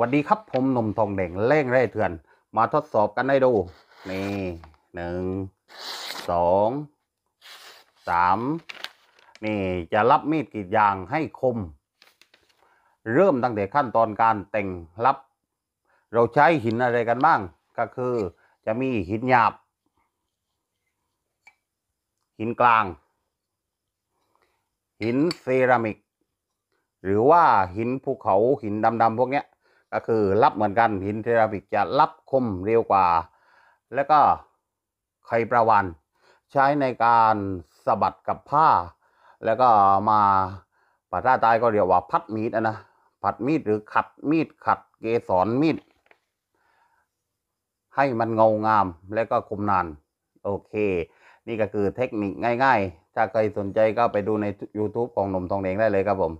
วัสดีครับผมนมทองแดงเล่งแร่เถื่อน มาทดสอบกันได้ดูนี่หนึ่งสองสามนี่จะรับมีดกีดยางให้คม เริ่มตั้งแต่ขั้นตอนการแต่งรับ เราใช้หินอะไรกันบ้างก็คือจะมีหินหยาบ หินกลาง หินเซรามิก หรือว่าหินภูเขาหินดำ ๆ พวกเนี้ยก็คือรับเหมือนกันหินเทราบิกจะรับคมเร็วกว่า แล้วก็ไขประวัน ใช้ในการสะบัดกับผ้า แล้วก็มาปัดท่าตายก็เรียกว่าพัดมีดนะพัดมีด หรือขัดมีด ขัดเกสรมีด ให้มันเงางามและก็คมนาน โอเค นี่ก็คือเทคนิคง่ายๆ ถ้าใครสนใจก็ไปดูใน YouTube ของหนุ่มทองแดงได้เลยครับผม